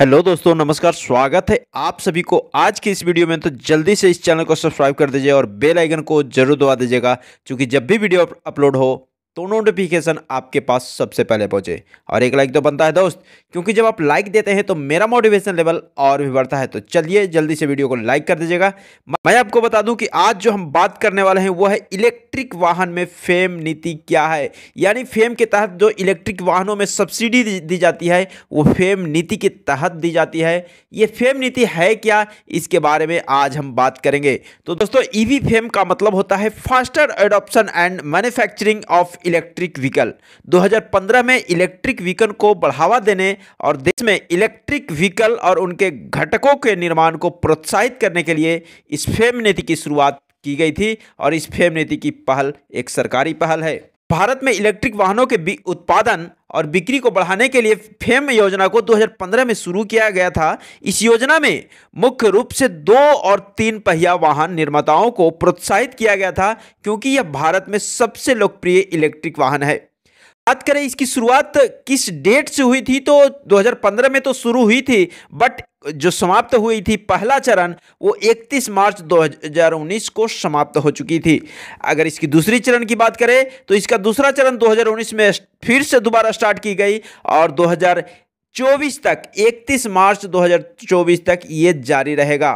hello दोस्तों नमस्कार स्वागत है आप सभी को आज की इस वीडियो में तो जल्दी से इस चैनल को सब्सक्राइब कर दीजिए और बेल आइकन को जरूर दबा दीजिएगा क्योंकि जब भी वीडियो अपलोड हो तो नोटिफिकेशन आपके पास सबसे पहले पहुंचे और एक लाइक तो बनता है दोस्त क्योंकि जब आप लाइक देते हैं तो मेरा मोटिवेशन लेवल और भी बढ़ता है तो चलिए जल्दी से वीडियो को लाइक कर दीजिएगा मैं आपको बता दूं कि आज जो हम बात करने वाले हैं वो है इलेक्ट्रिक वाहन में फेम नीति क्या है यानी फेम के तहत जो इलेक्ट्रिक वाहनों में सब्सिडी दी जाती है वो फेम नीति के तहत दी जाती है ये फेम नीति है क्या इसके बारे में आज हम बात करेंगे तो दोस्तों ईवी फेम का मतलब होता है faster adoption and manufacturing of electric vehicle 2015 में इलेक्ट्रिक व्हीकल को बढ़ावा देने और देश में इलेक्ट्रिक व्हीकल और उनके घटकों के निर्माण को प्रोत्साहित करने के लिए इस फेम नीति की शुरुआत की गई थी और इस फेम नीति की पहल एक सरकारी पहल है भारत में इलेक्ट्रिक वाहनों के उत्पादन और बिक्री को बढ़ाने के लिए फेम योजना को 2015 में शुरू किया गया था इस योजना में मुख्य रूप से दो और तीन पहिया वाहन निर्माताओं को प्रोत्साहित किया गया था क्योंकि यह भारत में सबसे लोकप्रिय इलेक्ट्रिक वाहन है बात करें इसकी शुरुआत किस डेट से हुई थी तो 2015 में तो शुरू हुई थी बट जो समाप्त हुई थी पहला चरण वो 31 मार्च 2019 को समाप्त हो चुकी थी अगर इसकी दूसरी चरण की बात करें तो इसका दूसरा चरण 2019 में फिर से दोबारा स्टार्ट की गई और 2024 तक 31 मार्च 2024 तक ये जारी रहेगा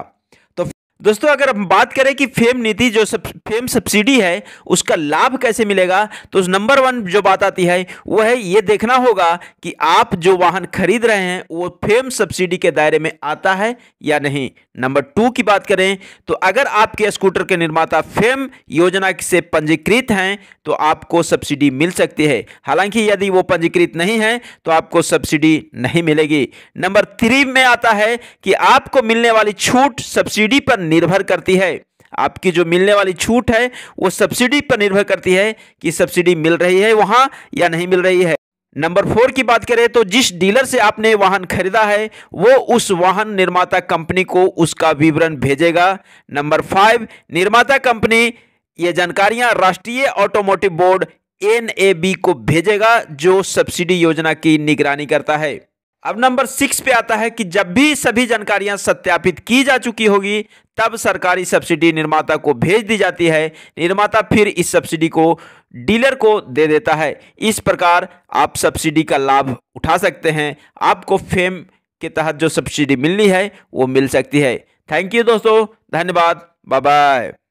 दोस्तों अगर हम बात करें कि फेम नीति जो सब फेम सब्सिडी है उसका लाभ कैसे मिलेगा तो नंबर वन जो बात आती है वह है ये देखना होगा कि आप जो वाहन खरीद रहे हैं वो फेम सब्सिडी के दायरे में आता है या नहीं नंबर टू की बात करें तो अगर आपके स्कूटर के निर्माता फेम योजना से पंजीकृत हैं तो आपको सब्सिडी मिल सकती है हालांकि यदि वो पंजीकृत नहीं है तो आपको सब्सिडी नहीं मिलेगी नंबर थ्री में आता है कि आपको मिलने वाली छूट सब्सिडी पर निर्भर करती है आपकी जो मिलने वाली छूट है वो सब्सिडी पर निर्भर करती है कि सब्सिडी मिल रही है वहाँ या नहीं मिल रही है नंबर फोर की बात करें तो जिस डीलर से आपने वाहन खरीदा है वो उस वाहन निर्माता कंपनी को उसका विवरण भेजेगा नंबर फाइव निर्माता कंपनी ये जानकारियां राष्ट्रीय ऑटोमोटिव बोर्ड एन को भेजेगा जो सब्सिडी योजना की निगरानी करता है अब नंबर सिक्स पे आता है कि जब भी सभी जानकारियां सत्यापित की जा चुकी होगी तब सरकारी सब्सिडी निर्माता को भेज दी जाती है निर्माता फिर इस सब्सिडी को डीलर को दे देता है इस प्रकार आप सब्सिडी का लाभ उठा सकते हैं आपको फेम के तहत जो सब्सिडी मिलनी है वो मिल सकती है थैंक यू दोस्तों धन्यवाद बाय